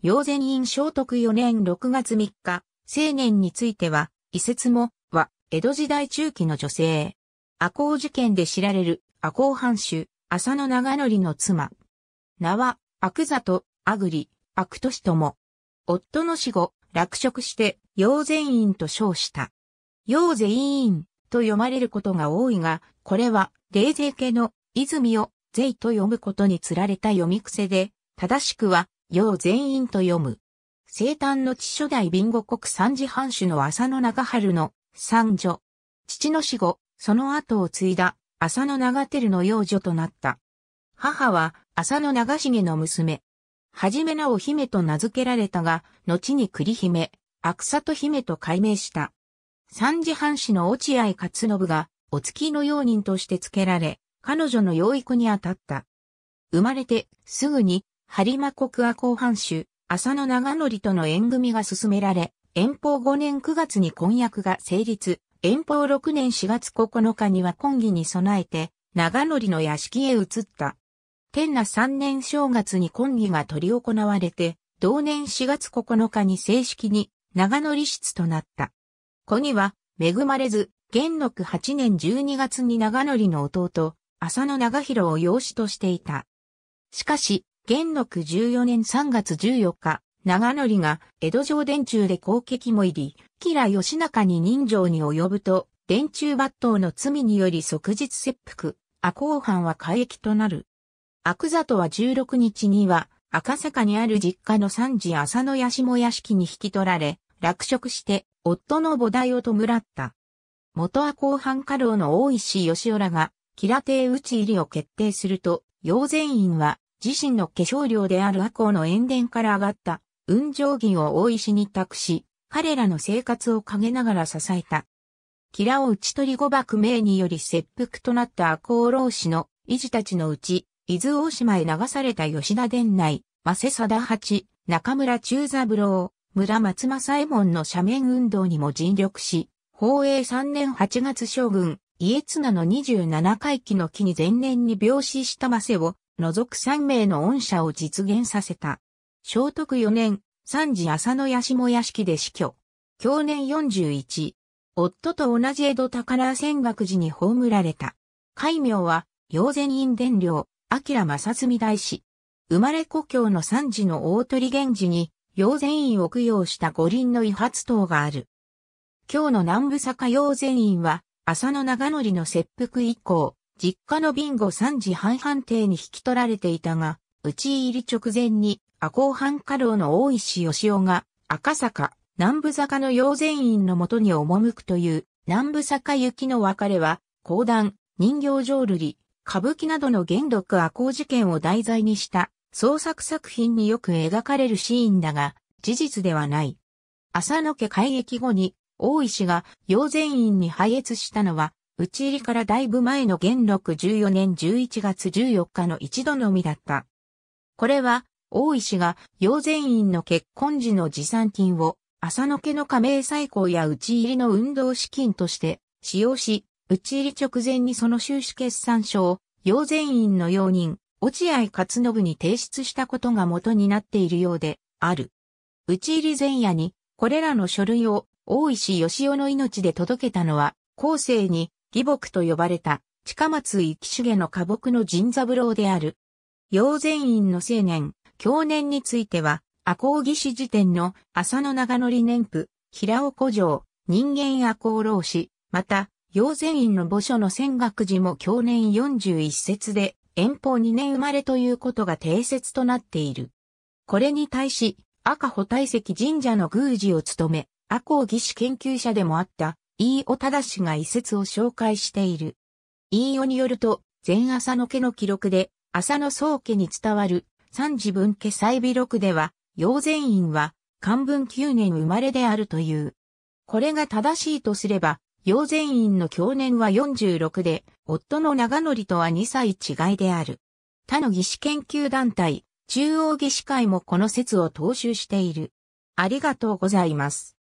陽前院聖徳4年6月3日、青年については、遺説も、は、江戸時代中期の女性。赤穂事件で知られる、赤穂藩主、浅野長則の妻。名は、悪里、あぐり、悪都市とも。夫の死後、落職して、陽前院と称した。陽前院と読まれることが多いが、これは、冷泉系の泉を、税と読むことにつられた読み癖で、正しくは、要全員と読む。生誕の地初代ビンゴ国三次藩主の浅野長春の三女。父の死後、その後を継いだ浅野長照の幼女となった。母は浅野長重の娘。はじめなお姫と名付けられたが、後に栗姫、悪里姫と改名した。三次藩士の落合勝信が、お月の用人として付けられ、彼女の養育にあたった。生まれてすぐに播磨国阿公藩主、浅野長則との縁組が進められ、遠方5年9月に婚約が成立、遠方6年4月9日には婚儀に備えて、長則の屋敷へ移った。天那3年正月に婚儀が執り行われて、同年4月9日に正式に長則室となった。子には恵まれず、元禄8年12月に長則の弟、浅野長弘を養子としていた。しかし、元禄14年3月14日、長則が江戸城殿中で攻撃も入り、吉良義仲に人情に及ぶと、殿中抜刀の罪により即日切腹、赤公藩は改役となる。悪里は16日には、赤坂にある実家の三次浅野屋下屋敷に引き取られ、落職して、夫の菩提を弔った。元赤公藩家老の大石義雄らが、吉良邸討ち入りを決定すると、養善院は自身の化粧量である赤穂の塩田から上がった雲上銀を大石に託し、彼らの生活を陰ながら支えた。キラを打ち取り誤爆命により切腹となった赤穂浪士の維持たちのうち、伊豆大島へ流された吉田伝内、マセサダ八、中村中三郎、村松正右衛門の斜面運動にも尽力し、宝永三年八月将軍、家綱の二十七回忌の木に前年に病死したマセを除く3名の恩赦を実現させた。聖徳4年、三次浅野屋下屋敷で死去。去年41。夫と同じ江戸宝仙岳寺に葬られた。戒名は、陽前院伝領、明正澄大師。生まれ故郷の三次の大鳥源氏に、陽前院を供養した五輪の遺発塔がある。今日の南部坂陽前院は、浅野長則の切腹以降、実家のビンゴ3時半判定に引き取られていたが、討ち入り直前に赤穂半家老の大石義雄が赤坂、南部坂の養善院のもとに赴くという南部坂行きの別れは、講談、人形浄瑠璃、歌舞伎などの元禄赤穂事件を題材にした創作作品によく描かれるシーンだが、事実ではない。浅野家改役後に、大石が養善院に配越したのは、打ち入りからだいぶ前の元禄14年11月14日の一度のみだった。これは、大石が、養善院の結婚時の持参金を、浅野家の加盟再興や打ち入りの運動資金として使用し、打ち入り直前にその収支決算書を、養善院の用人、落合勝信に提出したことが元になっているようで、ある。打ち入り前夜に、これらの書類を、大石義雄の命で届けたのは、後世に、義木と呼ばれた近松行重の家木の神三郎である。陽善院の青年、去年については、赤穂義士辞典の浅野長則年譜、平尾古城、人間赤穂老子、また、陽善院の墓所の仙学寺も去年41節で、遠方2年生まれということが定説となっている。これに対し、赤穂大石神社の宮司を務め、赤穂義士研究者でもあった、飯尾忠氏が遺説を紹介している。飯尾によると、前朝の家の記録で、朝の宗家に伝わる三次分家再美録では、陽前院は、漢文9年生まれであるという。これが正しいとすれば、陽前院の去年は46で、夫の長則とは2歳違いである。他の義士研究団体、中央義士会もこの説を踏襲している。ありがとうございます。